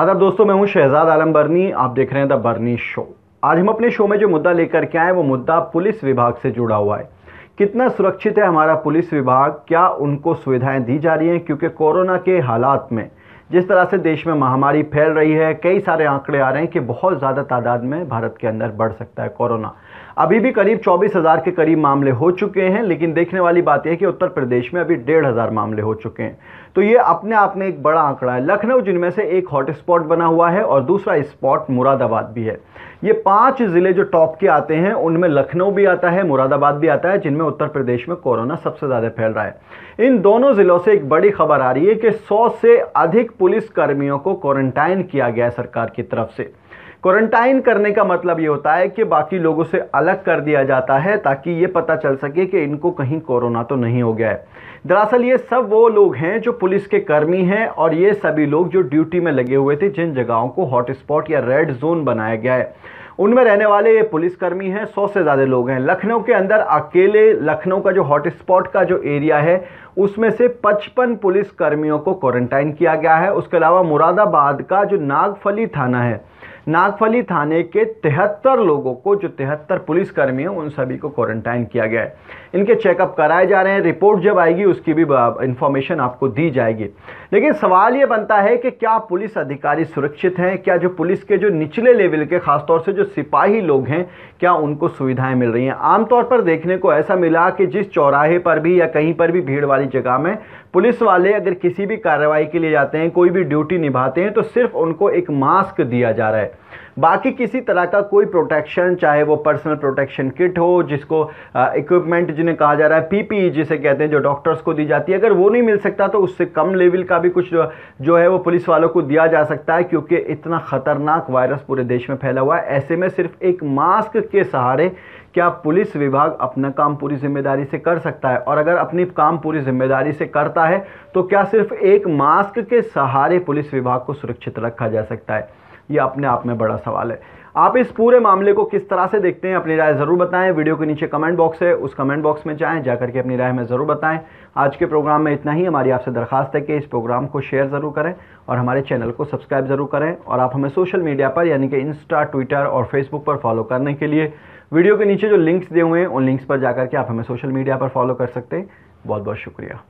आदर दोस्तों मैं हूं शहजाद आलम बर्नी आप देख रहे हैं द बर्नी शो आज हम अपने शो में जो मुद्दा लेकर के आए वो मुद्दा पुलिस विभाग से जुड़ा हुआ है कितना सुरक्षित है हमारा पुलिस विभाग क्या उनको सुविधाएं दी जा रही हैं क्योंकि कोरोना के हालात में जिस तरह से देश में महामारी फैल रही है कई सारे आंकड़े आ रहे हैं कि बहुत ज़्यादा तादाद में भारत के अंदर बढ़ सकता है कोरोना अभी भी करीब चौबीस हज़ार के करीब मामले हो चुके हैं लेकिन देखने वाली बात यह कि उत्तर प्रदेश में अभी डेढ़ हज़ार मामले हो चुके हैं तो ये अपने आप में एक बड़ा आंकड़ा है लखनऊ जिनमें से एक हॉट स्पॉट बना हुआ है और दूसरा स्पॉट मुरादाबाद भी है ये पांच ज़िले जो टॉप के आते हैं उनमें लखनऊ भी आता है मुरादाबाद भी आता है जिनमें उत्तर प्रदेश में कोरोना सबसे ज़्यादा फैल रहा है इन दोनों ज़िलों से एक बड़ी खबर आ रही है कि सौ से अधिक पुलिस कर्मियों को क्वारंटाइन किया गया है सरकार की तरफ से क्वारंटाइन करने का मतलब ये होता है कि बाकी लोगों से अलग कर दिया जाता है ताकि ये पता चल सके कि इनको कहीं कोरोना तो नहीं हो गया है दरअसल ये सब वो लोग हैं जो पुलिस के कर्मी हैं और ये सभी लोग जो ड्यूटी में लगे हुए थे जिन जगहों को हॉटस्पॉट या रेड जोन बनाया गया है उनमें रहने वाले ये पुलिसकर्मी हैं सौ से ज़्यादा लोग हैं लखनऊ के अंदर अकेले लखनऊ का जो हॉटस्पॉट का जो एरिया है उसमें से 55 पुलिसकर्मियों को क्वारंटाइन किया गया है उसके अलावा मुरादाबाद का जो नागफली थाना है नागफली थाने के तिहत्तर लोगों को जो तिहत्तर पुलिसकर्मी हैं उन सभी को क्वारंटाइन किया गया है इनके चेकअप कराए जा रहे हैं रिपोर्ट जब आएगी उसकी भी इंफॉर्मेशन आपको दी जाएगी लेकिन सवाल ये बनता है कि क्या पुलिस अधिकारी सुरक्षित हैं क्या जो पुलिस के जो निचले लेवल के खासतौर से जो सिपाही लोग हैं क्या उनको सुविधाएं मिल रही हैं आमतौर पर देखने को ऐसा मिला कि जिस चौराहे पर भी या कहीं पर भी भीड़ वाली जगह में पुलिस वाले अगर किसी भी कार्रवाई के लिए जाते हैं कोई भी ड्यूटी निभाते हैं तो सिर्फ उनको एक मास्क दिया जा रहा है बाकी किसी तरह का कोई प्रोटेक्शन चाहे वो पर्सनल प्रोटेक्शन किट हो जिसको इक्विपमेंट जिन्हें कहा जा रहा है पीपीई e जिसे कहते हैं जो डॉक्टर्स को दी जाती है अगर वो नहीं मिल सकता तो उससे कम लेवल का भी कुछ जो है वो पुलिस वालों को दिया जा सकता है क्योंकि इतना ख़तरनाक वायरस पूरे देश में फैला हुआ है ऐसे में सिर्फ एक मास्क के सहारे क्या पुलिस विभाग अपना काम पूरी जिम्मेदारी से कर सकता है और अगर अपनी काम पूरी जिम्मेदारी से करता है तो क्या सिर्फ एक मास्क के सहारे पुलिस विभाग को सुरक्षित रखा जा सकता है ये अपने आप में बड़ा सवाल है आप इस पूरे मामले को किस तरह से देखते हैं अपनी राय ज़रूर बताएं वीडियो के नीचे कमेंट बॉक्स है उस कमेंट बॉक्स में जाएं जाकर के अपनी राय में ज़रूर बताएं आज के प्रोग्राम में इतना ही हमारी आपसे दरखास्त है कि इस प्रोग्राम को शेयर ज़रूर करें और हमारे चैनल को सब्सक्राइब ज़रूर करें और आप हमें सोशल मीडिया पर यानी कि इंस्टा ट्विटर और फेसबुक पर फॉलो करने के लिए वीडियो के नीचे जो लिंक्स दिए हुए हैं उन लिंक्स पर जाकर के आप हमें सोशल मीडिया पर फॉलो कर सकते हैं बहुत बहुत शुक्रिया